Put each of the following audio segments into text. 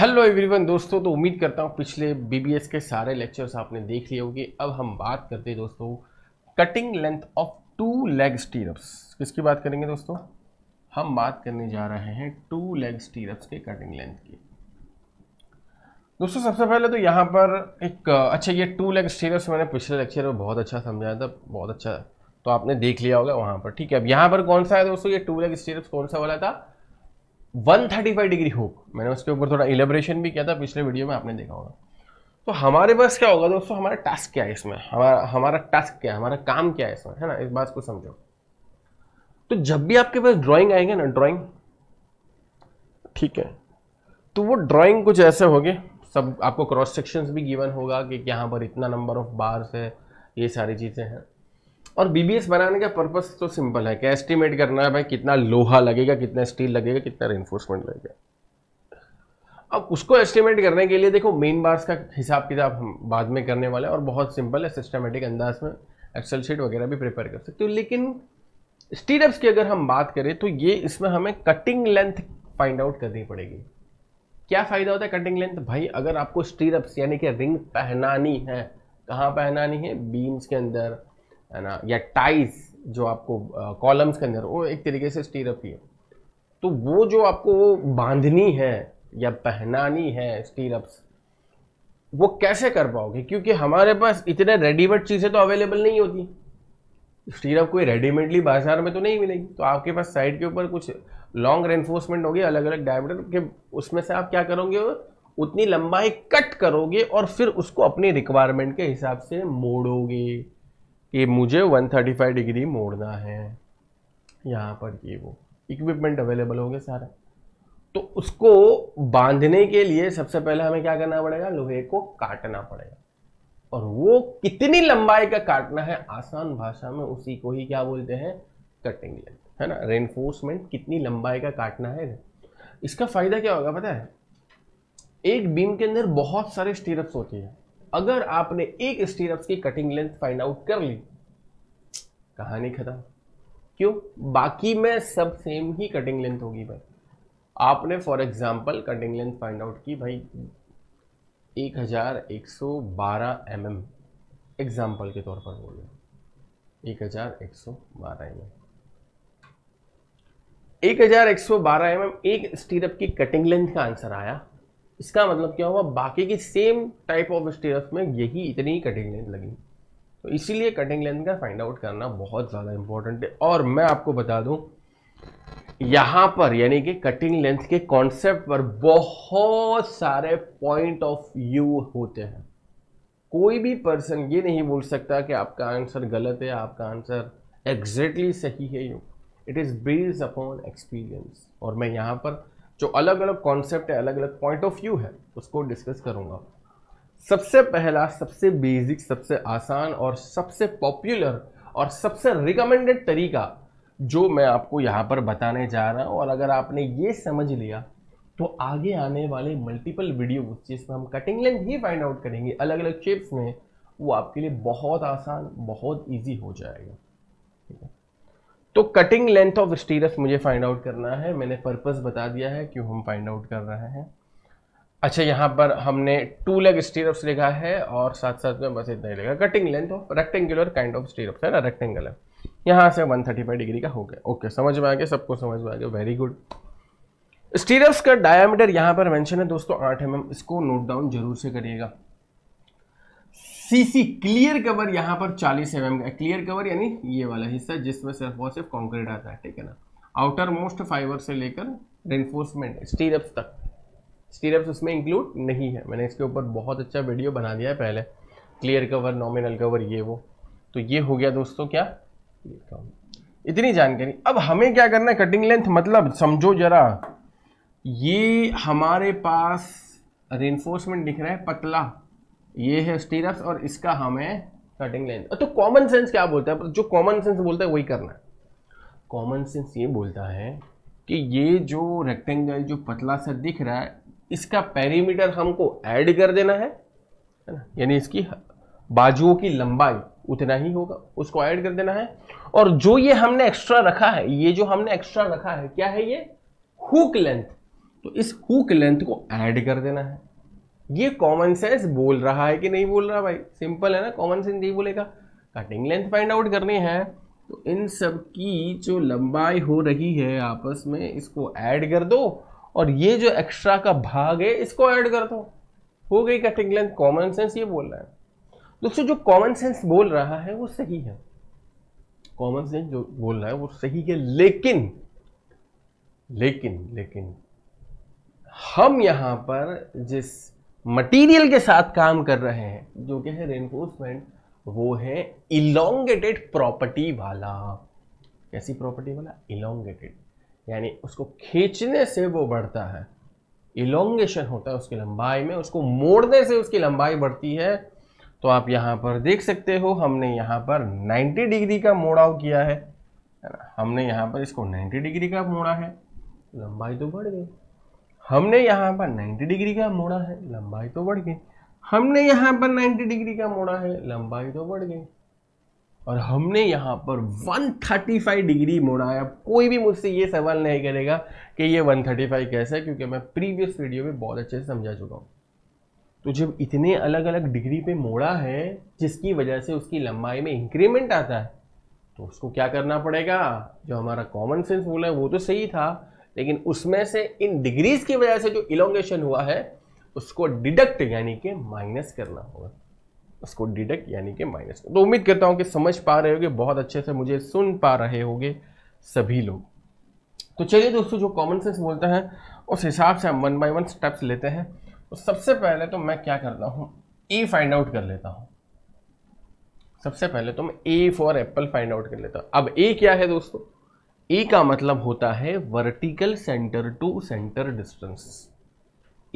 Hello everyone दोस्तों तो उम्मीद करता हूँ पिछले बीबीएस के सारे लेक्चर्स आपने देख लिए होंगे अब हम बात करते हैं दोस्तों cutting length of two leg stirrups किसकी बात करेंगे दोस्तों हम बात करने जा रहे हैं टू लेग स्टीरप्स के कटिंग लेंथ की दोस्तों सबसे पहले तो यहाँ पर एक अच्छा ये टू लेग स्टीरप्स मैंने पिछले लेक्चर में बहुत अच्छा समझाया था बहुत अच्छा तो आपने देख लिया होगा वहाँ पर ठीक है अब यहाँ पर कौन सा है दोस्तों ये टू लेग स्टीरप्स कौन सा वाला था 135 डिग्री हुक मैंने उसके ऊपर थोड़ा इलेब्रेशन भी किया था पिछले वीडियो में आपने देखा होगा तो हमारे पास क्या होगा दोस्तों हमारा टास्क क्या है इसमें हमारा हमारा टास्क क्या है हमारा काम क्या है इसमें है ना इस बात को समझो तो जब भी आपके पास ड्राइंग आएंगे ना ड्राइंग ठीक है तो वो ड्राइंग कुछ ऐसे होगी सब आपको क्रॉस सेक्शंस भी गिवन होगा कि यहाँ पर इतना नंबर ऑफ बार्स है ये सारी चीज़ें हैं और बीबीएस बनाने का पर्पस तो सिंपल है कि एस्टिमेट करना है भाई कितना लोहा लगेगा कितना स्टील लगेगा कितना रेनफोर्समेंट लगेगा अब उसको एस्टिमेट करने के लिए देखो मेन बार्स का हिसाब किताब हम बाद में करने वाले हैं और बहुत सिंपल है सिस्टमेटिक अंदाज में एक्सेल शीट वगैरह भी प्रिपेयर कर सकते हो लेकिन स्टीडअप्स की अगर हम बात करें तो ये इसमें हमें कटिंग लेंथ फाइंड आउट करनी पड़ेगी क्या फ़ायदा होता है कटिंग लेंथ भाई अगर आपको स्टीरअप्स यानी कि रिंग पहनानी है कहाँ पहनानी है बीम्स के अंदर है ना या टाइज जो आपको कॉलम्स के अंदर वो एक तरीके से स्टीरअप ही है तो वो जो आपको बांधनी है या पहनानी है स्टीरअप्स वो कैसे कर पाओगे क्योंकि हमारे पास इतने रेडीमेड चीज़ें तो अवेलेबल नहीं होती स्टीरअप कोई रेडीमेडली बाजार में तो नहीं मिलेगी तो आपके पास साइड के ऊपर कुछ लॉन्ग रेनफोर्समेंट होगी अलग अलग डायमीटर के उसमें से आप क्या करोगे उतनी लंबाई कट करोगे और फिर उसको अपनी रिक्वायरमेंट के हिसाब से मोड़ोगे कि मुझे 135 डिग्री मोड़ना है यहाँ पर ये वो इक्विपमेंट अवेलेबल हो गया सारा तो उसको बांधने के लिए सबसे पहले हमें क्या करना पड़ेगा लोहे को काटना पड़ेगा और वो कितनी लंबाई का काटना है आसान भाषा में उसी को ही क्या बोलते हैं कटिंग लेंथ है ना रेनफोर्समेंट कितनी लंबाई का काटना है इसका फ़ायदा क्या होगा पता है एक बीम के अंदर बहुत सारे स्टीरप्स होते हैं अगर आपने एक स्टीरप्स की कटिंग लेंथ फाइंड आउट कर ली कहानी ख़त्म क्यों बाकी में सब सेम ही कटिंग लेंथ होगी भाई आपने for example cutting length find out की भाई 1112 एमएम एग्जांपल के तौर पर बोल रहे एक हज़ार एक सौ बारह एम mm। एम एक हज़ार एक सौ बारह एम mm एम एक स्टीरअप की कटिंग लेंथ का आंसर आया इसका मतलब क्या हुआ बाकी की सेम टाइप ऑफ स्टीरअप में यही इतनी कटिंग लेंथ लगी तो इसीलिए कटिंग लेंथ का फाइंड आउट करना बहुत ज़्यादा इंपॉर्टेंट है और मैं आपको बता दूं यहाँ पर यानी कि कटिंग लेंथ के कॉन्सेप्ट पर बहुत सारे पॉइंट ऑफ व्यू होते हैं कोई भी पर्सन ये नहीं बोल सकता कि आपका आंसर गलत है आपका आंसर एग्जैक्टली सही है you it is based upon experience और मैं यहाँ पर जो अलग अलग कॉन्सेप्ट है अलग अलग पॉइंट ऑफ व्यू है उसको डिस्कस करूँगा सबसे पहला सबसे बेसिक सबसे आसान और सबसे पॉपुलर और सबसे रिकमेंडेड तरीका जो मैं आपको यहाँ पर बताने जा रहा हूँ और अगर आपने ये समझ लिया तो आगे आने वाले मल्टीपल वीडियो जिसमें हम कटिंग लेंथ ही फाइंड आउट करेंगे अलग अलग शेप्स में वो आपके लिए बहुत आसान बहुत ईजी हो जाएगा ठीक है तो कटिंग लेंथ ऑफ स्टीरस मुझे फाइंड आउट करना है मैंने पर्पस बता दिया है क्यों हम फाइंड आउट कर रहे हैं अच्छा यहाँ पर हमने टू लेग स्टीरअप्स लिखा है और साथ साथ में बस इतना ही लिखा cutting length of rectangular kind of stirrups है ना रेक्टेंगुलर यहाँ से 135 डिग्री का हो गया ओके समझ में आ गया सबको समझ में आ गया वेरी गुड स्टीरअप्स का डायामीटर यहाँ पर मेंशन है दोस्तों आठ एम mm। इसको नोट डाउन जरूर से करिएगा सीसी क्लियर कवर यहाँ पर चालीस एम mm का क्लियर कवर यानी ये वाला हिस्सा जिसमें सिर्फ और सिर्फ कॉन्क्रीट आता है ठीक है ना आउटर मोस्ट फाइबर से लेकर रेनफोर्समेंट स्टीरअप्स तक स्टीरअप्स उसमें इंक्लूड नहीं है मैंने इसके ऊपर बहुत अच्छा वीडियो बना दिया है पहले क्लियर कवर नॉमिनल कवर ये वो तो ये हो गया दोस्तों क्या इतनी जानकारी अब हमें क्या करना है कटिंग लेंथ मतलब समझो जरा ये हमारे पास रेनफोर्समेंट दिख रहा है पतला ये है स्टीरअप्स और इसका हमें कटिंग लेंथ तो कॉमन सेंस क्या बोलता है जो कॉमन सेंस बोलता है वही करना है कॉमन सेंस ये बोलता है कि ये जो रेक्टेंगल जो पतला सा दिख रहा है इसका पेरीमीटर हमको ऐड कर देना है ना यानी इसकी बाजुओं की लंबाई उतना ही होगा उसको ऐड कर देना है और जो ये हमने एक्स्ट्रा रखा है ये जो हमने एक्स्ट्रा रखा है क्या है ये हुक लेंथ तो इस हुक लेंथ को ऐड कर देना है ये कॉमन सेंस बोल रहा है कि नहीं बोल रहा भाई सिंपल है ना कॉमन सेंस यही बोलेगा कटिंग लेंथ फाइंड आउट करनी है तो इन सब की जो लंबाई हो रही है आपस में इसको ऐड कर दो और ये जो एक्स्ट्रा का भाग है इसको ऐड कर दो हो गई कटिंग लेंथ कॉमन सेंस ये बोल रहा है दोस्तों जो कॉमन सेंस बोल रहा है वो सही है कॉमन सेंस जो बोल रहा है वो सही है लेकिन लेकिन लेकिन हम यहां पर जिस मटेरियल के साथ काम कर रहे हैं जो कि है रेनफोर्समेंट वो है इलोंगेटेड प्रॉपर्टी वाला कैसी प्रॉपर्टी वाला इलोंगेटेड यानी उसको खींचने से वो बढ़ता है इलोंगेशन होता है उसकी लंबाई में उसको मोड़ने से उसकी लंबाई बढ़ती है तो आप यहाँ पर देख सकते हो हमने यहाँ पर 90 डिग्री का मोड़ाव किया है हमने यहाँ पर इसको 90 डिग्री का मोड़ा है लंबाई तो बढ़ गई हमने यहाँ पर 90 डिग्री का मोड़ा है लंबाई तो बढ़ गई हमने यहाँ पर 90 डिग्री का मोड़ा है लंबाई तो बढ़ गई और हमने यहाँ पर 135 डिग्री मुड़ाया कोई भी मुझसे ये सवाल नहीं करेगा कि ये 135 कैसा है क्योंकि मैं प्रीवियस वीडियो में बहुत अच्छे से समझा चुका हूँ तो जब इतने अलग अलग डिग्री पे मोड़ा है जिसकी वजह से उसकी लंबाई में इंक्रीमेंट आता है तो उसको क्या करना पड़ेगा जो हमारा कॉमन सेंस बोला है वो तो सही था लेकिन उसमें से इन डिग्रीज की वजह से जो इलोंगेशन हुआ है उसको डिडक्ट यानी कि माइनस करना होगा उसको डिडक्ट यानी कि माइनस तो उम्मीद करता हूँ कि समझ पा रहे होगे बहुत अच्छे से मुझे सुन पा रहे होगे सभी लोग तो चलिए दोस्तों जो कॉमन सेंस बोलता है उस हिसाब से हम वन बाई वन स्टेप्स लेते हैं तो सबसे पहले तो मैं क्या करता हूँ ए फाइंड आउट कर लेता हूँ सबसे पहले तो मैं A for apple find out कर लेता हूँ अब ए क्या है दोस्तों ए का मतलब होता है vertical centre to centre distance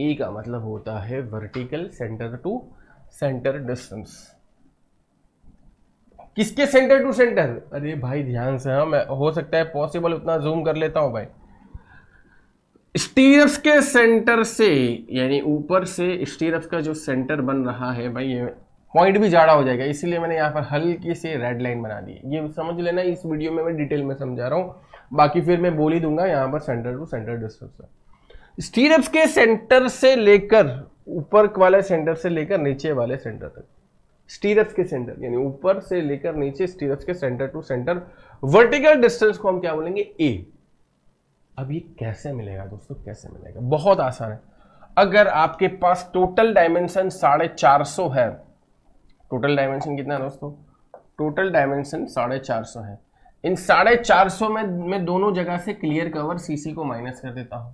A का मतलब होता है vertical centre to centre distance किसके सेंटर टू सेंटर अरे भाई ध्यान से हाँ मैं हो सकता है पॉसिबल उतना जूम कर लेता हूं भाई स्टीरप्स के सेंटर से यानी ऊपर से स्टीरप्स का जो सेंटर बन रहा है भाई ये पॉइंट भी जाड़ा हो जाएगा इसलिए मैंने यहाँ पर हल्की सी रेड लाइन बना दी ये समझ लेना इस वीडियो में मैं डिटेल में समझा रहा हूँ बाकी फिर मैं बोल ही दूंगा यहाँ पर centre to centre distance stirrups के सेंटर से लेकर ऊपर वाले सेंटर से लेकर नीचे वाले सेंटर तक स्टीरस के सेंटर यानी ऊपर से लेकर नीचे स्टीरस के centre to centre vertical distance को हम क्या बोलेंगे ए अब ये कैसे मिलेगा दोस्तों कैसे मिलेगा बहुत आसान है अगर आपके पास टोटल डायमेंशन साढ़े चार सौ है टोटल डायमेंशन कितना है दोस्तों टोटल डायमेंशन साढ़े चार सौ है इन साढ़े चार सौ में मैं दोनों जगह से clear cover C C minus कर देता हूं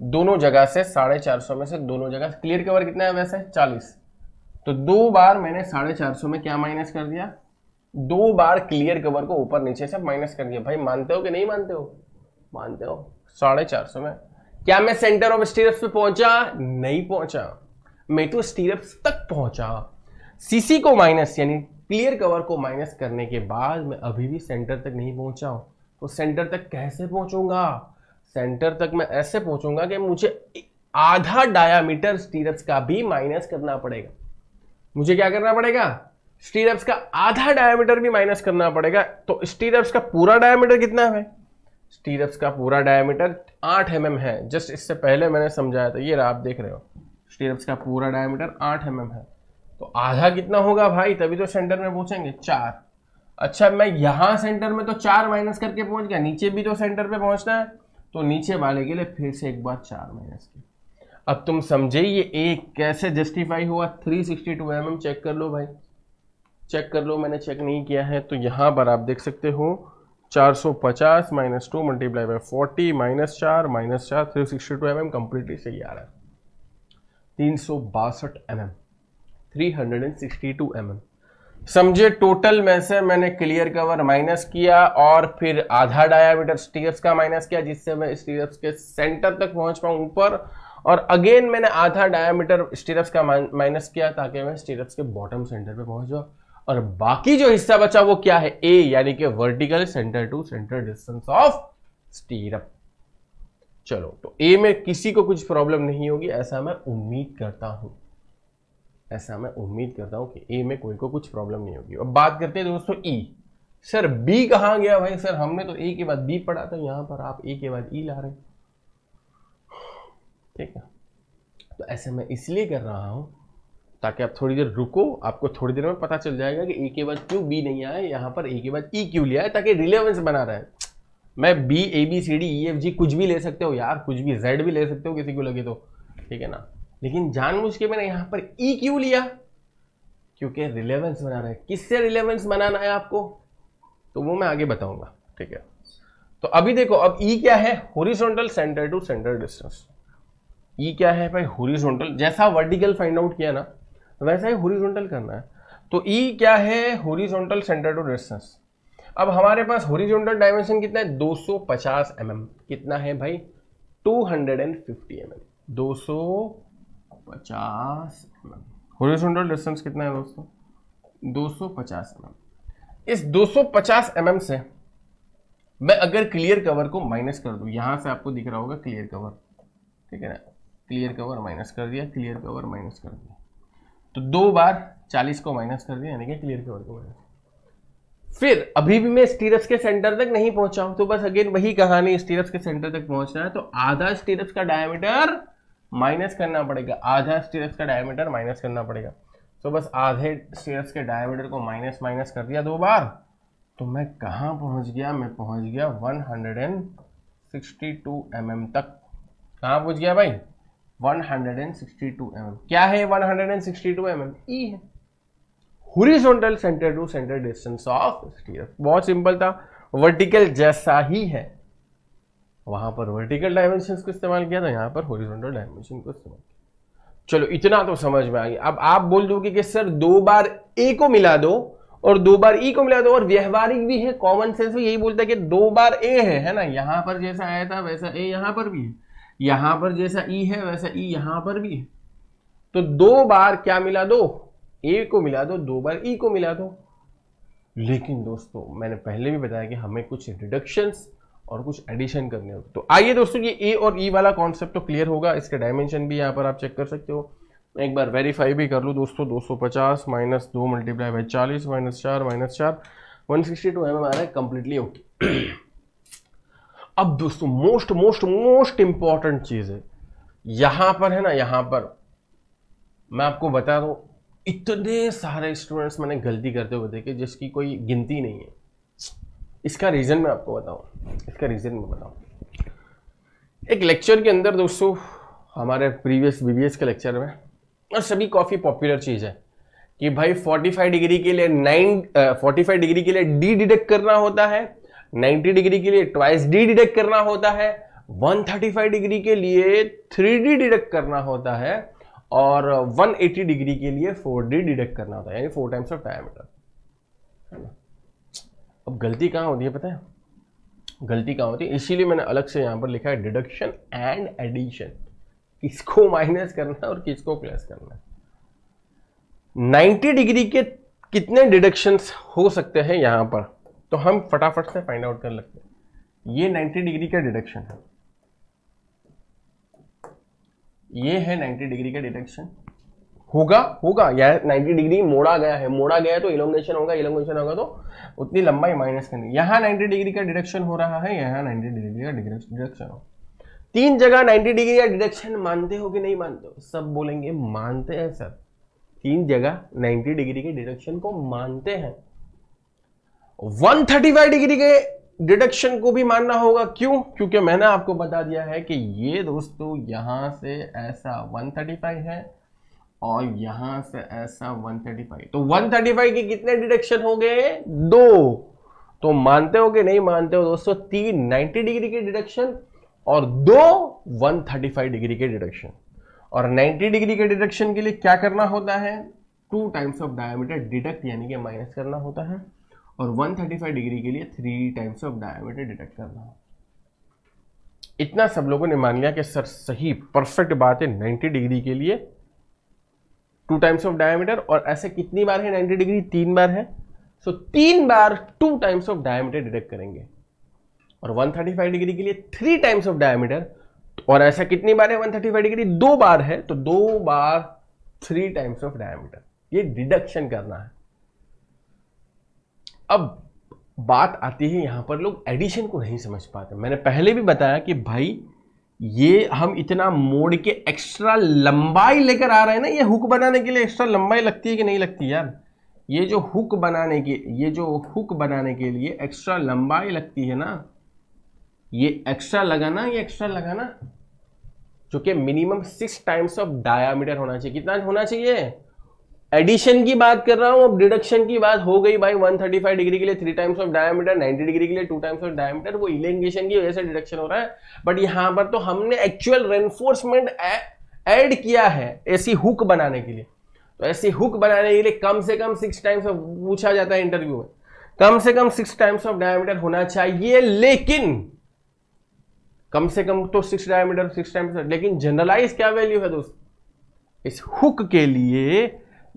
दोनों जगह से साढ़े चार सौ में से दोनों जगह क्लियर कवर कितना है वैसे चालीस तो दो बार मैंने साढ़े चार सौ में क्या माइनस कर दिया दो बार क्लियर कवर को ऊपर नीचे से माइनस कर दिया भाई मानते हो कि नहीं मानते हो मानते हो साढ़े चार सौ में क्या मैं सेंटर ऑफ स्टीरप्स पे पहुंचा नहीं पहुंचा मैं तो स्टीरप्स तक पहुंचा सीसी को माइनस यानी क्लियर कवर को माइनस करने के बाद मैं अभी भी सेंटर तक नहीं पहुंचा तो सेंटर तक कैसे पहुंचूंगा सेंटर तक मैं ऐसे पहुंचूंगा कि मुझे आधा डायामीटर स्टीरप्स का भी माइनस करना पड़ेगा मुझे क्या करना पड़ेगा स्टीरप्स का आधा डायामीटर भी माइनस करना पड़ेगा तो स्टीरप्स का पूरा डायामीटर कितना है स्टीरप्स का पूरा डायामीटर आठ एम mm है जस्ट इससे पहले मैंने समझाया था ये आप देख रहे हो स्टीरप्स का पूरा डायामीटर आठ एम mm है तो आधा कितना होगा भाई तभी तो सेंटर में पहुंचेंगे चार अच्छा मैं यहाँ सेंटर में तो चार माइनस करके पहुंच गया नीचे भी तो सेंटर पे पहुंचना है तो नीचे वाले के लिए फिर से एक बार चार माइनस के अब तुम समझे ये एक कैसे जस्टिफाई हुआ 362 सिक्सटी mm चेक कर लो भाई चेक कर लो मैंने चेक नहीं किया है तो यहाँ पर आप देख सकते हो 450 सौ पचास minus two multiply by forty minus चार माइनस चार three sixty two M M completely सही आ रहा है तीन सौ बासठ एम एम three hundred and sixty two M M समझे टोटल में से मैंने क्लियर कवर माइनस किया और फिर आधा डायामीटर स्टीयर्स का माइनस किया जिससे मैं स्टीयर्स के सेंटर तक पहुंच पाऊँ ऊपर और अगेन मैंने आधा डायामीटर स्टीरप्स का माइनस किया ताकि मैं स्टीरप्स के बॉटम सेंटर पे पहुंच जाऊँ और बाकी जो हिस्सा बचा वो क्या है ए यानी कि vertical centre to centre distance of stirrup चलो तो ए में किसी को कुछ प्रॉब्लम नहीं होगी ऐसा मैं उम्मीद करता हूं ऐसा मैं उम्मीद करता हूँ कि ए में कोई को कुछ प्रॉब्लम नहीं होगी अब बात करते हैं दोस्तों ई e। सर बी कहाँ गया भाई सर हमने तो ए के बाद बी पढ़ा था यहाँ पर आप ए के बाद ई e ला रहे ठीक है तो ऐसे मैं इसलिए कर रहा हूँ ताकि आप थोड़ी देर रुको आपको थोड़ी देर में पता चल जाएगा कि ए के बाद क्यों बी नहीं आए यहाँ पर ए के बाद ई e क्यों लिया है ताकि रिलेवेंस बना रहे मैं B A B C D E F G कुछ भी ले सकते हो यार कुछ भी जेड भी ले सकते हो किसी को लगे तो ठीक है ना लेकिन जानबूझ के मैंने यहां पर ई e क्यों लिया क्योंकि रिलेवेंस बनाना है किससे रिलेवेंस बनाना है आपको तो वो मैं आगे बताऊंगा ठीक है तो अभी देखो अब ई e क्या है horizontal centre to centre distance E क्या है भाई होरिजोनटल जैसा वर्टिकल फाइंड आउट किया ना वैसा ही होरिजोनटल करना है तो ई e क्या है होरिजोनटल सेंटर टू डिस्टेंस अब हमारे पास होरिजोनटल डायमेंशन कितना है 250 सौ mm. कितना है भाई 250 hundred and fifty M M पचास हॉरिजॉन्टल डिस्टेंस कितना है दोस्तों 250 सौ एमएम इस 250 सौ एमएम से मैं अगर क्लियर कवर को माइनस कर दूं यहां से आपको दिख रहा होगा क्लियर कवर ठीक है ना क्लियर कवर माइनस कर दिया क्लियर कवर माइनस कर दिया तो दो बार 40 को माइनस कर दिया यानी कि क्लियर कवर को माइनस फिर अभी भी मैं स्टीरस के सेंटर तक नहीं पहुंचा हूं तो बस अगेन वही कहानी स्टीरस के सेंटर तक पहुंचना है तो आधा स्टीरस का डायमीटर माइनस करना पड़ेगा आधा स्टेयर्स का डायमीटर माइनस करना पड़ेगा तो बस आधे स्टेयर्स के डायमीटर को माइनस माइनस कर दिया दो बार तो मैं कहाँ पहुँच गया मैं पहुँच गया 162 mm तक कहाँ पहुँच गया भाई 162 mm क्या है 162 mm ई e है horizontal centre to centre distance of stirrup बहुत सिंपल था वर्टिकल जैसा ही है वहां पर वर्टिकल डायमेंशन को इस्तेमाल किया था यहाँ पर हॉरिजॉन्टल डायमेंशन को इस्तेमाल किया चलो इतना तो समझ में आ गया अब आप बोल दोगे कि सर दो बार ए को मिला दो और दो बार ई e को मिला दो और व्यवहारिक भी है कॉमन सेंस भी यही बोलता है कि दो बार ए है है ना यहां पर जैसा आया था वैसा ए यहां पर भी है यहां पर जैसा ई e है वैसा ई e यहां पर भी है तो दो बार क्या मिला दो ए को मिला दो दो बार ई को मिला दो लेकिन दोस्तों मैंने पहले भी बताया कि हमें कुछ रिडक्शंस और कुछ एडिशन करने होते तो आइए दोस्तों ये ए और ई e वाला कॉन्सेप्ट तो क्लियर होगा इसके डायमेंशन भी यहाँ पर आप चेक कर सकते हो एक बार वेरीफाई भी कर लूँ दोस्तों 250 माइनस दो मल्टीप्लाई बाई चालीस माइनस चार माइनस चार one sixty two M M आ रहा है कंप्लीटली ओके अब दोस्तों मोस्ट मोस्ट मोस्ट इंपॉर्टेंट चीज़ है यहां पर है ना यहां पर मैं आपको बता दू इतने सारे स्टूडेंट्स मैंने गलती करते हुए देखे जिसकी कोई गिनती नहीं है इसका रीज़न मैं आपको बताऊं इसका रीज़न मैं बताऊं एक लेक्चर के अंदर दोस्तों हमारे प्रीवियस बी के लेक्चर में और सभी काफ़ी पॉपुलर चीज़ है कि भाई 45 डिग्री के लिए नाइन फोर्टी फाइव डिग्री के लिए डी डिडक्ट करना होता है 90 डिग्री के लिए ट्वाइस डी डिडक्ट करना होता है 135 डिग्री के लिए थ्री डी डिडक्ट करना होता है और 180 डिग्री के लिए फोर डी डिडक्ट करना होता है यानी फोर टाइम्स ऑफ डायमीटर है ना अब गलती कहाँ होती है पता है गलती कहाँ होती है इसीलिए मैंने अलग से यहाँ पर लिखा है डिडक्शन एंड एडिशन किसको माइनस करना है और किसको प्लस करना है 90 डिग्री के कितने डिडक्शंस हो सकते हैं यहाँ पर तो हम फटाफट से फाइंड आउट कर लगते हैं ये 90 डिग्री का डिडक्शन है ये है 90 डिग्री का डिडक्शन होगा होगा या 90 डिग्री मोड़ा गया है मोड़ा गया तो इलोंगेशन होगा इलोंगेशन होगा तो उतनी लंबाई माइनस करनी यहाँ 90 डिग्री का डिडक्शन हो रहा है यहाँ 90 डिग्री का डिडक्शन हो तीन जगह 90 डिग्री का डिडक्शन मानते हो कि नहीं मानते हो सब बोलेंगे मानते हैं सर तीन जगह 90 डिग्री के डिडक्शन को मानते हैं 135 डिग्री के डिडक्शन को भी मानना होगा क्यों क्योंकि मैंने आपको बता दिया है कि ये दोस्तों यहां से ऐसा 135 है और यहां से ऐसा 135 तो 135 की कितने डिडक्शन हो गए दो तो मानते हो कि नहीं मानते हो दोस्तों तीन नाइनटी डिग्री के डिडक्शन और दो 135 डिग्री के डिडक्शन और 90 डिग्री के डिडक्शन के लिए क्या करना होता है two times of diameter deduct यानी कि माइनस करना होता है और 135 डिग्री के लिए three times of diameter deduct करना है इतना सब लोगों ने मान लिया कि सर सही परफेक्ट बात है 90 डिग्री के लिए टू टाइम्स ऑफ डायमीटर और ऐसे कितनी बार है 90 डिग्री तीन बार है सो so, तीन बार two times of diameter detect करेंगे और 135 डिग्री के लिए थ्री टाइम्स ऑफ डायमीटर और ऐसा कितनी बार है 135 डिग्री दो बार है तो दो बार थ्री टाइम्स ऑफ डायमीटर ये डिडक्शन करना है अब बात आती है यहां पर लोग एडिशन को नहीं समझ पाते मैंने पहले भी बताया कि भाई ये हम इतना मोड़ के एक्स्ट्रा लंबाई लेकर आ रहे हैं ना ये हुक बनाने के लिए एक्स्ट्रा लंबाई लगती है कि नहीं लगती यार ये जो हुक बनाने के ये जो हुक बनाने के लिए एक्स्ट्रा लंबाई लगती है ना ये एक्स्ट्रा लगाना ये एक्स्ट्रा लगाना जो कि minimum six times of diameter होना चाहिए कितना होना चाहिए एडिशन की बात कर रहा हूं अब डिडक्शन की बात हो गई भाई 135 डिग्री के लिए three times of diameter 90 degree के लिए टू टाइम्स ऑफ डायमीटर वो इलेंगेशन की वजह से डिडक्शन हो रहा है बट यहां पर तो हमने एक्चुअल रेनफोर्समेंट ऐड किया है ऐसी हुक बनाने के लिए तो ऐसी हुक बनाने के लिए कम से कम सिक्स टाइम्स ऑफ पूछा जाता है इंटरव्यू में कम से कम सिक्स टाइम्स ऑफ डायमीटर होना चाहिए लेकिन कम से कम तो सिक्स डायमीटर सिक्स टाइम्स लेकिन जनरलाइज क्या वैल्यू है दोस्त इस हुक के लिए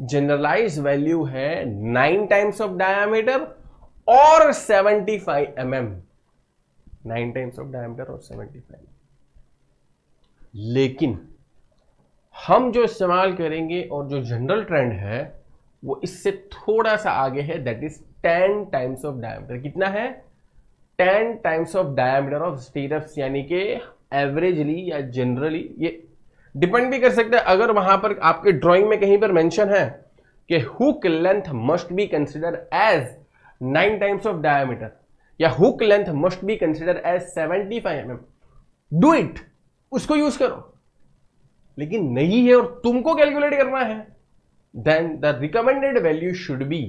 जनरलाइज वैल्यू है नाइन टाइम्स ऑफ डायामीटर और 75 five M M nine times of diameter और 75 फाइव लेकिन हम जो इस्तेमाल करेंगे और जो जनरल ट्रेंड है वो इससे थोड़ा सा आगे है that is 10 times of diameter कितना है 10 times of diameter of stirrups यानी कि एवरेजली या जनरली ये डिपेंड भी कर सकते हैं अगर वहां पर आपके ड्राइंग में कहीं पर मेंशन है कि hook length must be consider as nine times of diameter या hook length must be consider as seventy five M do it उसको यूज करो लेकिन नहीं है और तुमको कैलकुलेट करना है then the recommended value should be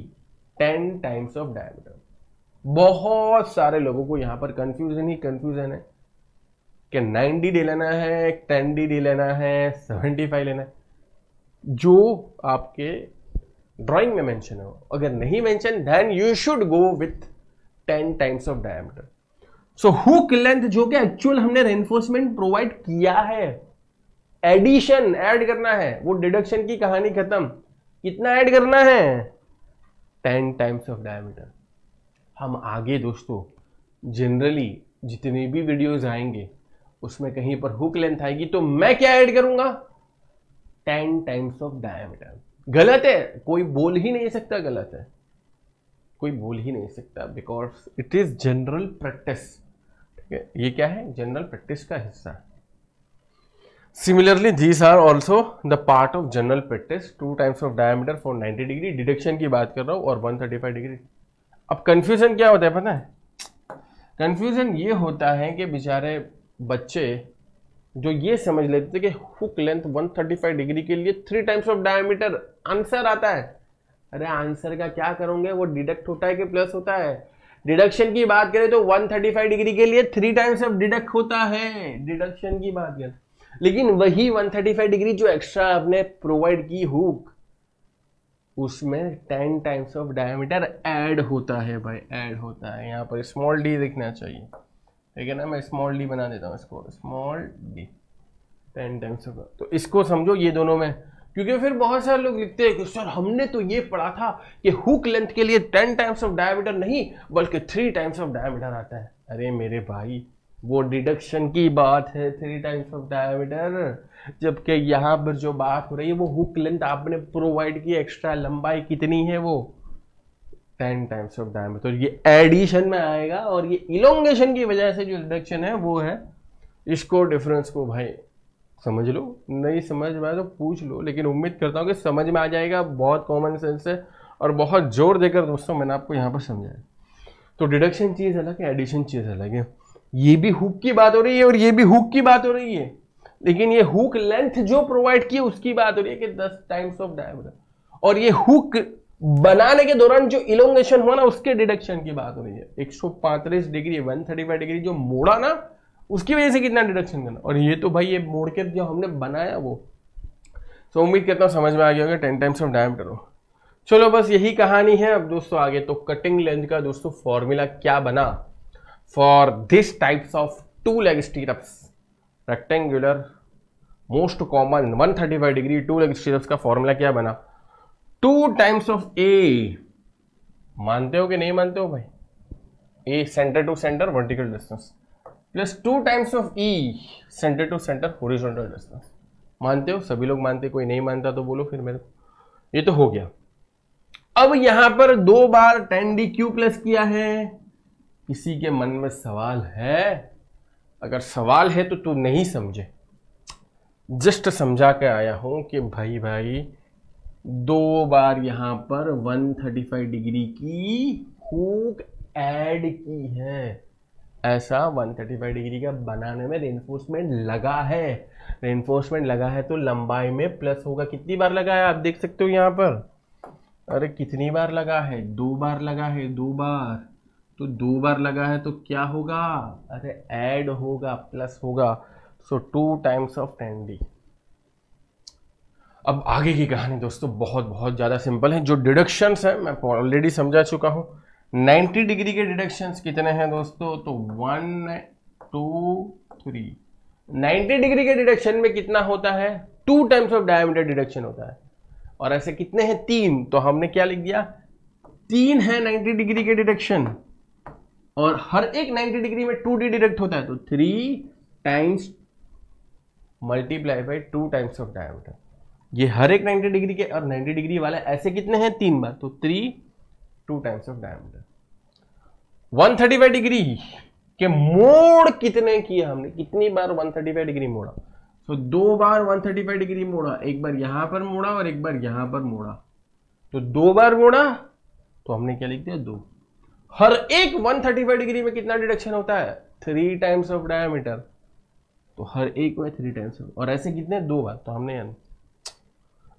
ten times of diameter बहुत सारे लोगों को यहां पर कंफ्यूजन ही कंफ्यूजन है कि डी डे लेना है टेन डी लेना है सेवेंटी फाइव लेना है जो आपके ड्राइंग में मेंशन हो अगर नहीं mention then you should go with ten times of diameter so hook length जो कि एक्चुअल हमने रेनफोर्समेंट प्रोवाइड किया है एडिशन ऐड करना है वो डिडक्शन की कहानी खत्म कितना ऐड करना है टेन टाइम्स ऑफ डायमीटर हम आगे दोस्तों जनरली जितने भी वीडियोस आएंगे उसमें कहीं पर हुक लेंथ आएगी तो मैं क्या ऐड करूंगा टेन टाइम्स ऑफ डायमीटर गलत है कोई बोल ही नहीं सकता गलत है कोई बोल ही नहीं सकता because it is general practice ठीक है ये क्या है जनरल प्रैक्टिस का हिस्सा है similarly these are also the part of general practice two times of diameter for 90 degree deduction की बात कर रहा हूँ और 135 डिग्री अब कन्फ्यूजन क्या होता है पता है कन्फ्यूजन ये होता है कि बेचारे बच्चे जो ये समझ लेते थे कि हुक लेंथ 135 डिग्री के लिए three times of diameter answer आता है अरे आंसर का क्या करोगे वो डिडक्ट होता है कि प्लस होता है डिडक्शन की बात करें तो 135 डिग्री के लिए थ्री टाइम्स ऑफ डिडक्ट होता है डिडक्शन की बात करें लेकिन वही 135 डिग्री जो एक्स्ट्रा आपने प्रोवाइड की हुक उसमें ten times of diameter add होता है भाई एड होता है यहाँ पर स्मॉल डी दिखना चाहिए ठीक है ना मैं स्मॉल डी बना देता हूँ इसको स्मॉल डी टेन टाइम्स होगा तो इसको समझो ये दोनों में क्योंकि फिर बहुत सारे लोग लिखते हैं कि सर हमने तो ये पढ़ा था कि हुक लेंथ के लिए टेन टाइम्स ऑफ डायमीटर नहीं बल्कि थ्री टाइम्स ऑफ डायमीटर आता है अरे मेरे भाई वो डिडक्शन की बात है थ्री टाइम्स ऑफ डायमीटर जबकि यहाँ पर जो बात हो रही है वो हुक लेंथ आपने प्रोवाइड की एक्स्ट्रा लंबाई कितनी है वो टेन टाइम्स ऑफ डायमीटर तो ये एडिशन में आएगा और ये इलोंगेशन की वजह से जो रिडक्शन है वो है इसको डिफरेंस को भाई समझ लो नहीं समझ में तो पूछ लो लेकिन उम्मीद करता हूँ कि समझ में आ जाएगा बहुत कॉमन सेंस है और बहुत जोर देकर दोस्तों मैंने आपको यहाँ पर समझाया तो डिडक्शन चीज़ अलग है एडिशन चीज़ अलग है ये भी हुक की बात हो रही है और ये भी हुक की बात हो रही है लेकिन ये हुक लेंथ जो प्रोवाइड की उसकी बात हो रही है कि दस टाइम्स ऑफ डायमीटर और ये हुक बनाने के दौरान जो इलोंगेशन हुआ ना उसके डिडक्शन की बात हो रही है एक डिग्री वन डिग्री जो मोड़ा ना उसकी वजह से कितना डिडक्शन करना और ये तो भाई ये मोड़ के जो हमने बनाया वो सो तो so, उम्मीद करता हूँ समझ में आ गया होगा टेन टाइम्स ऑफ डायम करो चलो बस यही कहानी है अब दोस्तों आगे तो कटिंग लेंथ का दोस्तों फॉर्मूला क्या बना for this types of two leg stirrups rectangular most common 135 degree two leg stirrups का फॉर्मूला क्या बना टू टाइम्स ऑफ ए मानते हो कि नहीं मानते हो भाई A center to centre vertical distance plus two times of E center to center horizontal distance मानते हो सभी लोग मानते कोई नहीं मानता तो बोलो फिर मेरे को ये तो हो गया अब यहां पर दो बार टेन डी क्यू प्लस किया है किसी के मन में सवाल है अगर सवाल है तो तू नहीं समझे जस्ट समझा के आया हूं कि भाई भाई दो बार यहाँ पर 135 डिग्री की हुक ऐड की है ऐसा 135 डिग्री का बनाने में रेनफोर्समेंट लगा है रेनफोर्समेंट लगा है तो लंबाई में प्लस होगा कितनी बार लगा है आप देख सकते हो यहाँ पर अरे कितनी बार लगा है दो बार लगा है दो बार तो दो बार लगा है तो क्या होगा अरे ऐड होगा प्लस होगा so two times of ten D अब आगे की कहानी दोस्तों बहुत बहुत ज़्यादा सिंपल है जो डिडक्शंस हैं मैं ऑलरेडी समझा चुका हूँ 90 डिग्री के डिडक्शंस कितने हैं दोस्तों तो वन टू थ्री 90 डिग्री के डिडक्शन में कितना होता है two times of diameter deduction होता है और ऐसे कितने हैं तीन तो हमने क्या लिख दिया तीन है नाइन्टी डिग्री के डिडक्शन और हर एक नाइन्टी डिग्री में टू डी डिडक्ट होता है तो three times multiply by two times of diameter ये हर एक 90 डिग्री के और 90 डिग्री वाले ऐसे कितने हैं तीन बार तो three two times of diameter 135 degree के मोड़ कितने किया हमने कितनी बार 135 डिग्री मोड़ा तो दो बार 135 डिग्री मोड़ा एक बार यहां पर मोड़ा और एक बार यहां पर मोड़ा तो दो बार मोड़ा तो हमने क्या लिख दिया दो हर एक 135 डिग्री में कितना डिडक्शन होता है थ्री टाइम्स ऑफ डायमीटर तो हर एक में थ्री टाइम्स और ऐसे कितने दो बार तो हमने यानी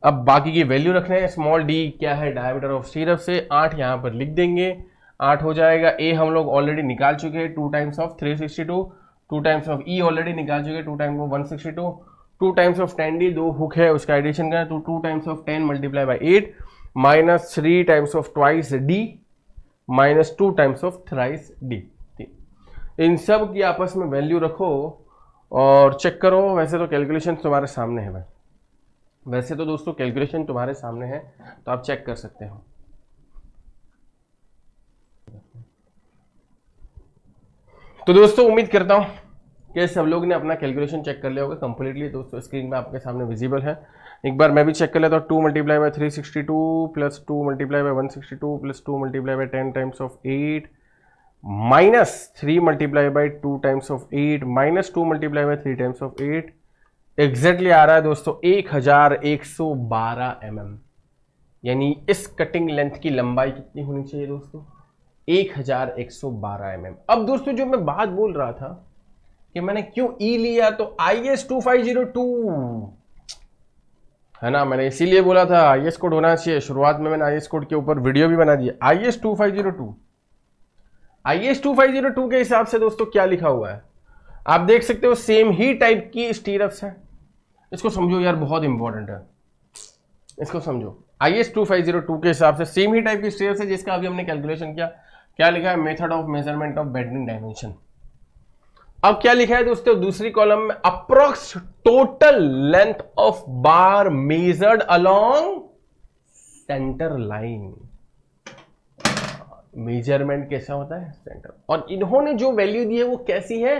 अब बाकी की वैल्यू रखना है स्मॉल डी क्या है डायमीटर ऑफ सिरप से आठ यहाँ पर लिख देंगे आठ हो जाएगा ए हम लोग ऑलरेडी निकाल चुके हैं two times of three sixty two two times of E already निकाल चुके हैं two times of one sixty two two times of ten D दो हुक है उसका एडिशन करें तो two times of ten multiply by eight minus three times of twice D minus two times of thrice D इन सब की आपस में वैल्यू रखो और चेक करो वैसे तो कैलकुलेशन तुम्हारे सामने है भाई वैसे तो दोस्तों कैलकुलेशन तुम्हारे सामने है तो आप चेक कर सकते हो तो दोस्तों उम्मीद करता हूं कि सब लोग ने अपना कैलकुलेशन चेक कर लिया होगा कंप्लीटली दोस्तों स्क्रीन में आपके सामने विजिबल है एक बार मैं भी चेक कर लेता हूँ two multiply by three sixty two plus two multiply by one sixty two plus two multiply by ten times of eight minus three multiply by two times of eight minus two multiply by three times of eight exactly आ रहा है दोस्तों 1112 M यानी इस cutting length की लंबाई कितनी होनी चाहिए दोस्तों 1112 एमएम अब दोस्तों जो मैं बात बोल रहा था कि मैंने क्यों ई e लिया तो I S two five zero two है ना मैंने इसीलिए बोला था आई एस कोड होना चाहिए शुरुआत में मैंने आई एस कोड के ऊपर वीडियो भी बना दिया I S two five zero two I S two five zero two के हिसाब से दोस्तों क्या लिखा हुआ है आप देख सकते हो सेम ही टाइप की स्टीरअप्स हैं इसको समझो यार बहुत इंपॉर्टेंट है इसको समझो I S two five zero two के हिसाब से सेम ही टाइप की स्टेयर है जिसका अभी हमने कैलकुलेशन किया क्या लिखा है method of measurement of bending dimension अब क्या लिखा है दोस्तों दूसरी कॉलम में approx total length of bar measured along center line measurement कैसा होता है सेंटर और इन्होंने जो वैल्यू दी है वो कैसी है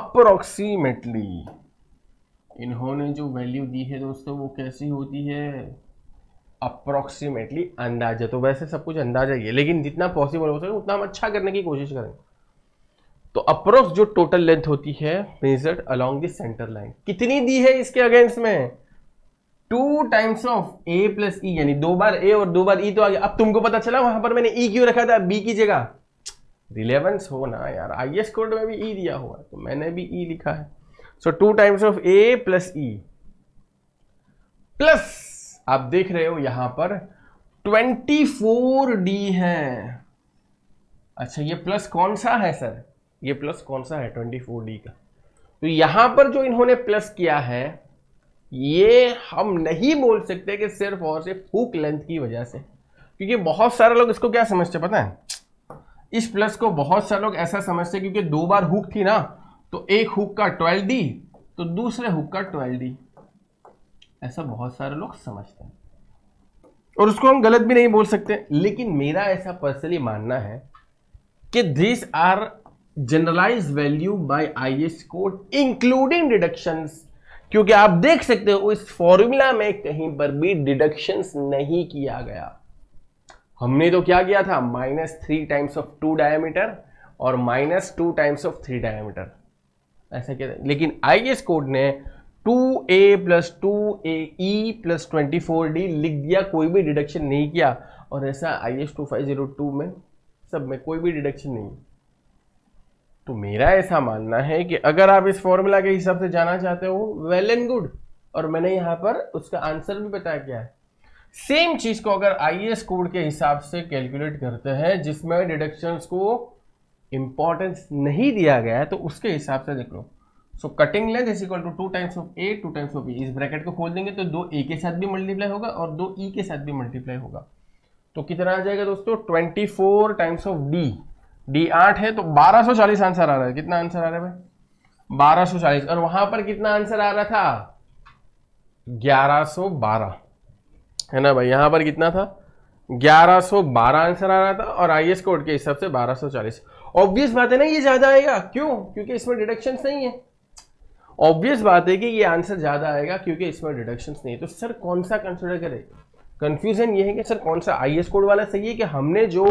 अप्रोक्सीमेटली इन्होंने जो वैल्यू दी है दोस्तों वो कैसी होती है अप्रॉक्सीमेटली अंदाजा तो वैसे सब कुछ अंदाजा ही है लेकिन जितना पॉसिबल हो सके उतना हम अच्छा करने की कोशिश करेंगे तो अप्रोक्स जो टोटल लेंथ होती है मेजर्ड अलोंग सेंटर लाइन कितनी दी है इसके अगेंस्ट में two times of A plus E यानी दो बार ए और दो बार ई e तो आ गया अब तुमको पता चला वहां पर मैंने ई e क्यों रखा था बी की जगह रिलेवेंस हो ना यार आई एस कोड में भी ई e दिया हुआ है तो मैंने भी ई e लिखा है so two times of A plus E plus आप देख रहे हो यहां पर ट्वेंटी फोर डी है अच्छा ये प्लस कौन सा है सर ये प्लस कौन सा है ट्वेंटी फोर डी का तो यहां पर जो इन्होंने प्लस किया है ये हम नहीं बोल सकते कि सिर्फ और सिर्फ हुक लेंथ की वजह से क्योंकि बहुत सारे लोग इसको क्या समझते पता है इस प्लस को बहुत सारे लोग ऐसा समझते क्योंकि दो बार हुक थी ना तो एक हुक का ट्वेल्व डी तो दूसरे हुक का ट्वेल्व डी ऐसा बहुत सारे लोग समझते हैं और उसको हम गलत भी नहीं बोल सकते लेकिन मेरा ऐसा पर्सनली मानना है कि this are generalize value by S code including deductions क्योंकि आप देख सकते हो इस फॉर्मूला में कहीं पर भी डिडक्शंस नहीं किया गया हमने तो क्या किया था minus three times of two diameter और minus two times of three diameter ऐसा कहते लेकिन आई एस कोड ने two A plus two A E plus twenty four D लिख दिया कोई भी डिडक्शन नहीं किया और ऐसा I S two five zero two में सब में कोई भी डिडक्शन नहीं तो मेरा ऐसा मानना है कि अगर आप इस फॉर्मूला के हिसाब से जाना चाहते हो वेल एंड गुड और मैंने यहाँ पर उसका आंसर भी बताया क्या है सेम चीज़ को अगर आई एस कोड के हिसाब से कैलकुलेट करते हैं जिसमें डिडक्शंस को इंपॉर्टेंस नहीं दिया गया है तो उसके हिसाब से देख लो so cutting length is equal to two times of A two times of B इस ब्रैकेट को खोल देंगे तो दो ए के साथ भी मल्टीप्लाई होगा और दो ई e के साथ भी मल्टीप्लाई होगा तो कितना आ जाएगा दोस्तों twenty four times of D D आठ है तो बारह सौ चालीस आंसर आ रहा है कितना आंसर आ रहा है भाई बारह सौ चालीस और वहां पर कितना आंसर आ रहा था ग्यारह सौ बारह है ना भाई यहां पर कितना था ग्यारह सौ बारह आंसर आ रहा था और आईएस कोड के हिसाब से बारह सौ चालीस ऑब्वियस बात है ना ये ज्यादा आएगा क्यों क्योंकि इसमें डिडक्शन नहीं है ऑब्वियस बात है कि ये आंसर ज्यादा आएगा क्योंकि इसमें डिडक्शन नहीं है तो सर कौन सा कंसिडर करेगा कंफ्यूजन ये है कि सर कौन सा आई कोड वाला सही है कि हमने जो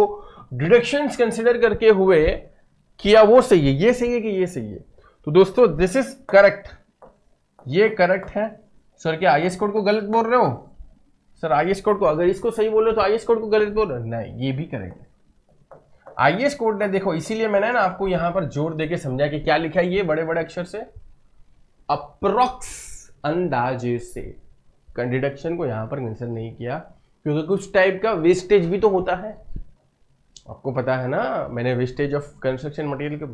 डिडक्शन कंसिडर करके हुए किया वो सही है ये सही है कि ये सही है तो दोस्तों दिस इज करेक्ट ये करेक्ट है सर क्या आई कोड को गलत बोल रहे हो सर आई कोड को अगर इसको सही बोल रहे हो तो आई कोड को गलत बोल रहे हो नहीं ये भी करेक्ट है आईएएस कोड ने देखो इसीलिए मैंने ना आपको यहां पर जोर देके समझा कि क्या लिखा है ये बड़े बड़े अक्षर से अप्रोक्स अंदाजे से डिडक्शन को यहां पर मेंशन नहीं किया क्योंकि कुछ टाइप का वेस्टेज भी तो होता है आपको पता है ना मैंने वेस्टेज ऑफ कंस्ट्रक्शन मटेरियल के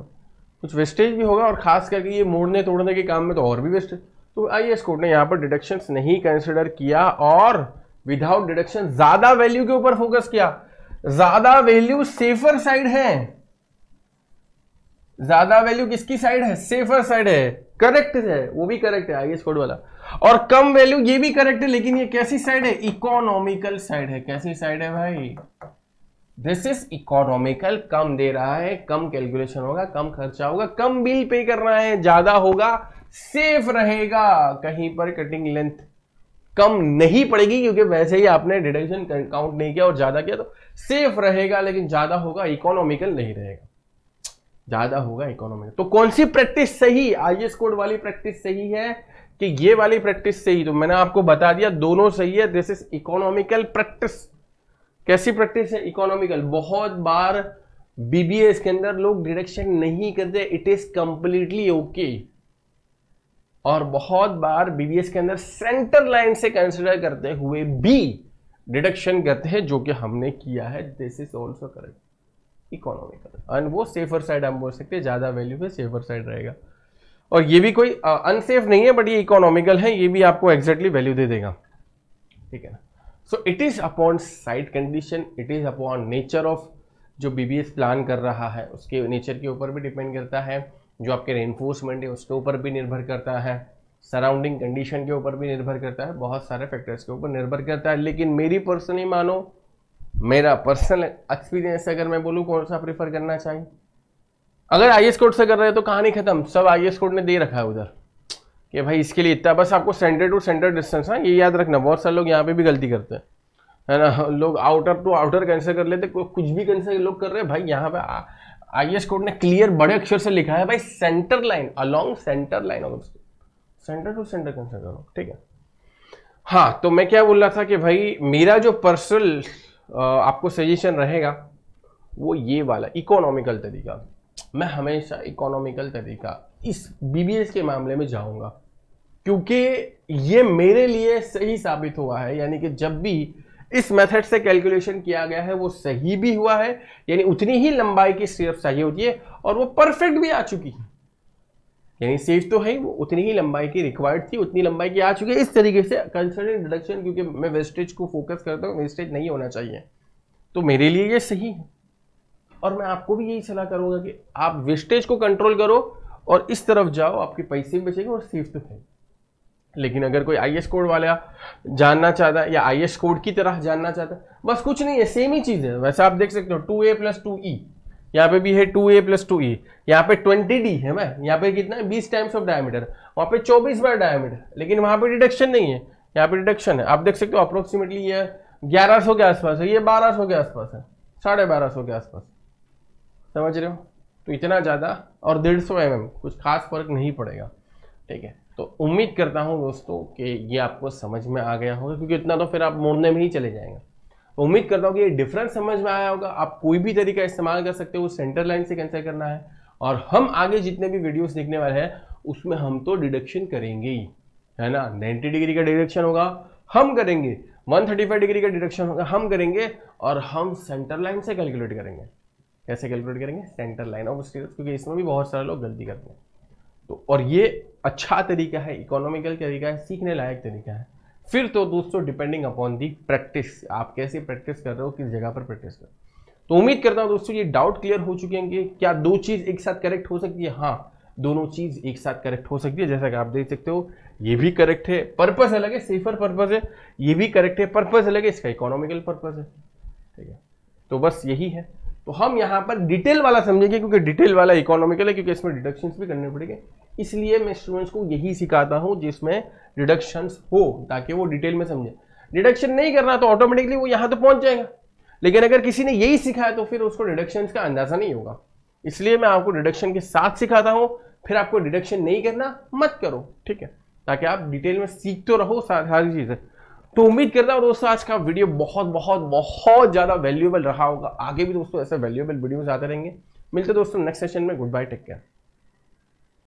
कुछ वेस्टेज भी होगा और खास करके ये मोड़ने तोड़ने के काम में तो और भी वेस्टेज तो आई कोर्ट ने यहाँ पर डिडक्शन नहीं कंसिडर किया और विदाउट डिडक्शन ज़्यादा वैल्यू के ऊपर फोकस किया ज्यादा वैल्यू सेफर साइड है ज्यादा वैल्यू किसकी साइड है सेफर साइड है करेक्ट है वो भी करेक्ट है आगे स्कोड वाला और कम वैल्यू ये भी करेक्ट है लेकिन ये कैसी साइड है इकोनॉमिकल साइड है कैसी साइड है भाई दिस इज इकोनॉमिकल कम दे रहा है कम कैलकुलेशन होगा कम खर्चा होगा कम बिल पे करना है ज्यादा होगा सेफ रहेगा कहीं पर कटिंग लेंथ कम नहीं पड़ेगी क्योंकि वैसे ही आपने डिडक्शन काउंट नहीं किया और ज्यादा किया तो सेफ रहेगा लेकिन ज्यादा होगा इकोनॉमिकल नहीं रहेगा ज्यादा होगा इकोनॉमिकल तो कौन सी प्रैक्टिस सही आई कोड वाली प्रैक्टिस सही है कि ये वाली प्रैक्टिस सही तो मैंने आपको बता दिया दोनों सही है दिस इज इकोनॉमिकल प्रैक्टिस कैसी प्रैक्टिस है इकोनॉमिकल बहुत बार बीबीएस के अंदर लोग डिडक्शन नहीं करते इट इज कंप्लीटली ओके और बहुत बार बीबीएस के अंदर सेंटर लाइन से कंसिडर करते हुए बी डिडक्शन कहते हैं जो कि हमने किया है this is also correct economical and वो सेफर साइड हम बोल सकते हैं ज़्यादा वैल्यू पे सेफर साइड रहेगा और ये भी कोई अनसेफ नहीं है बट ये इकोनॉमिकल है ये भी आपको एग्जैक्टली वैल्यू दे देगा ठीक है ना so it is upon side condition it is upon nature of जो बी प्लान कर रहा है उसके नेचर के ऊपर भी डिपेंड करता है जो आपके रेनफोर्समेंट है उसके ऊपर भी निर्भर करता है सराउंडिंग कंडीशन के ऊपर भी निर्भर करता है बहुत सारे फैक्टर्स के ऊपर निर्भर करता है लेकिन मेरी पर्सनली मानो मेरा पर्सनल एक्सपीरियंस अगर मैं बोलूँ कौन सा प्रीफर करना चाहिए अगर आई एस कोड से कर रहे हो तो कहानी खत्म सब आई एस कोड ने दे रखा है उधर कि भाई इसके लिए इतना बस आपको सेंटर टू सेंटर डिस्टेंस है ये याद रखना बहुत सारे लोग यहाँ पे भी गलती करते हैं है ना लोग आउटर टू आउटर कैंसिल कर लेते कुछ भी कैंसिल लोग कर रहे हैं भाई यहाँ पे आई एस कोड ने क्लियर बड़े अक्षर से लिखा है भाई center line along center line of center to center cancel करो ठीक है हाँ तो मैं क्या बोल रहा था कि भाई मेरा जो पर्सनल आपको सजेशन रहेगा वो ये वाला इकोनॉमिकल तरीका मैं हमेशा इकोनॉमिकल तरीका इस बीबीएस के मामले में जाऊंगा क्योंकि ये मेरे लिए सही साबित हुआ है यानी कि जब भी इस मेथड से कैलकुलेशन किया गया है वो सही भी हुआ है यानी उतनी ही लंबाई की सिर्फ चाहिए होती है और वो परफेक्ट भी आ चुकी है यानी सीट तो है वो उतनी ही लंबाई की रिक्वायर्ड थी उतनी लंबाई की आ चुकी है इस तरीके से कंसर्निंग डिडक्शन क्योंकि मैं वेस्टेज को फोकस करता हूँ वेस्टेज नहीं होना चाहिए तो मेरे लिए ये सही है और मैं आपको भी यही सलाह करूंगा कि आप वेस्टेज को कंट्रोल करो और इस तरफ जाओ आपके पैसे भी बचेंगे और सेफ तो है लेकिन अगर कोई आई कोड वाला जानना चाहता है या आई कोड की तरह जानना चाहता है बस कुछ नहीं है सेम ही चीज़ है वैसे आप देख सकते हो two A plus two E यहाँ पे भी है two A plus two E यहाँ पे ट्वेंटी डी है मैं यहाँ पे कितना है बीस टाइम्स ऑफ डायमीटर वहाँ पे चौबीस बार डायमीटर लेकिन वहाँ पे डिडक्शन नहीं है यहाँ पे डिडक्शन है आप देख सकते हो अप्रोक्सीमेटली ये ग्यारह सौ के आसपास है ये बारह सौ के आसपास है साढ़े बारह सौ के आसपास समझ रहे हो तो इतना ज़्यादा और डेढ़ सौ एम एम कुछ खास फर्क नहीं पड़ेगा ठीक है तो उम्मीद करता हूँ दोस्तों कि ये आपको समझ में आ गया होगा क्योंकि इतना तो फिर आप मोड़ने में ही चले जाएंगे उम्मीद करता हूँ कि ये डिफरेंस समझ में आया होगा आप कोई भी तरीका इस्तेमाल कर सकते हो सेंटर लाइन से कैंसिल करना है और हम आगे जितने भी वीडियोस देखने वाले हैं उसमें हम तो डिडक्शन करेंगे ही है ना नाइन्टी डिग्री का डिडक्शन होगा हम करेंगे फाइव डिग्री का डिडक्शन होगा हम करेंगे और हम सेंटर लाइन से कैलकुलेट करेंगे कैसे कैलकुलेट करेंगे सेंटर लाइन ऑफ स्टेट क्योंकि इसमें भी बहुत सारे लोग गलती करते हैं तो और ये अच्छा तरीका है इकोनॉमिकल तरीका है सीखने लायक तरीका है फिर तो दोस्तों डिपेंडिंग अपॉन दी प्रैक्टिस आप कैसे प्रैक्टिस कर रहे हो किस जगह पर प्रैक्टिस कर तो उम्मीद करता हूं दोस्तों ये डाउट क्लियर हो चुके हैं क्या दो चीज़ एक साथ करेक्ट हो सकती है हाँ दोनों चीज़ एक साथ करेक्ट हो सकती है जैसा कि आप देख सकते हो ये भी करेक्ट है पर्पज़ अलग है सेफर पर्पज़ है ये भी करेक्ट है पर्पज़ अलग है इसका इकोनॉमिकल पर्पज़ है ठीक है तो बस यही है तो हम यहां पर डिटेल वाला समझेंगे क्योंकि डिटेल वाला इकोनॉमिकल है क्योंकि इसमें डिडक्शन भी करने पड़ेंगे इसलिए मैं स्टूडेंट्स को यही सिखाता हूँ जिसमें डिडक्शन हो ताकि वो डिटेल में समझे डिडक्शन नहीं करना तो ऑटोमेटिकली वो यहाँ तो पहुँच जाएगा लेकिन अगर किसी ने यही सिखाया तो फिर उसको डिडक्शन का अंदाज़ा नहीं होगा इसलिए मैं आपको डिडक्शन के साथ सिखाता हूँ फिर आपको डिडक्शन नहीं करना मत करो ठीक है ताकि आप डिटेल में सीख तो रहो सारी चीज़ें तो उम्मीद करता हूँ दोस्तों आज का वीडियो बहुत बहुत बहुत ज़्यादा वैल्यूएबल रहा होगा आगे भी दोस्तों ऐसे वैल्यूएबल वीडियोज आते रहेंगे मिलते दोस्तों नेक्स्ट सेशन में गुड बाय टेक केयर